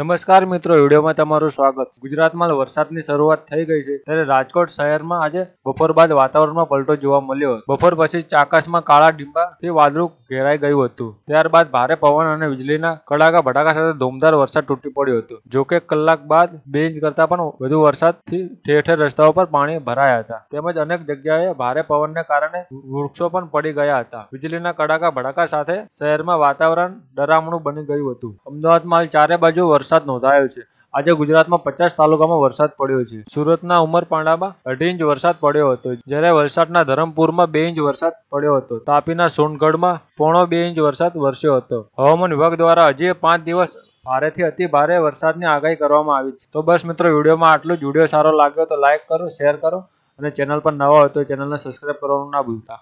નમસ્કાર મિત્રો વિડીયોમાં તમારું સ્વાગત ગુજરાતમાં વરસાદની શરૂઆત થઈ ગઈ છે ત્યારે રાજકોટ શહેરમાં આજે બપોર બાદ વાતાવરણમાં પલટો જોવા મળ્યો બપોર પછી આકાશમાં કાળા ડીંબાથી વાદળું ઘેરાઈ ગયું હતું ત્યારબાદ ભારે પવન અને વીજળીના કડાકા ભડાકા સાથે ધોમધાર વરસાદ તૂટી પડ્યો હતો જોકે કલાક બાદ બે ઇંચ કરતાં પણ વધુ વરસાદથી ઠેર ઠેર રસ્તાઓ પર પાણી ભરાયા હતા તેમજ અનેક જગ્યાએ ભારે પવનને કારણે વૃક્ષો પણ પડી ગયા હતા વીજળીના કડાકા ભડાકા સાથે શહેરમાં વાતાવરણ ડરામણું બની ગયું હતું અમદાવાદમાં ચારે બાજુ વરસાદ નોંધાયો છે આજે ગુજરાતમાં પચાસ તાલુકામાં વરસાદ પડ્યો છે સુરતના ઉમરપાડામાં અઢી ઇંચ વરસાદ પડ્યો હતો જ્યારે વલસાડના ધરમપુરમાં બે ઇંચ વરસાદ પડ્યો હતો તાપીના સોનગઢમાં પોણો બે ઇંચ વરસાદ વરસ્યો હતો હવામાન વિભાગ દ્વારા હજી પાંચ દિવસ ભારેથી અતિ ભારે વરસાદની આગાહી કરવામાં આવી છે તો બસ મિત્રો વિડીયોમાં આટલું જ વિડીયો સારો લાગ્યો તો લાઇક કરો શેર કરો અને ચેનલ પર નવા હોય તો ચેનલને સબસ્ક્રાઈબ કરવાનું ના ભૂલતા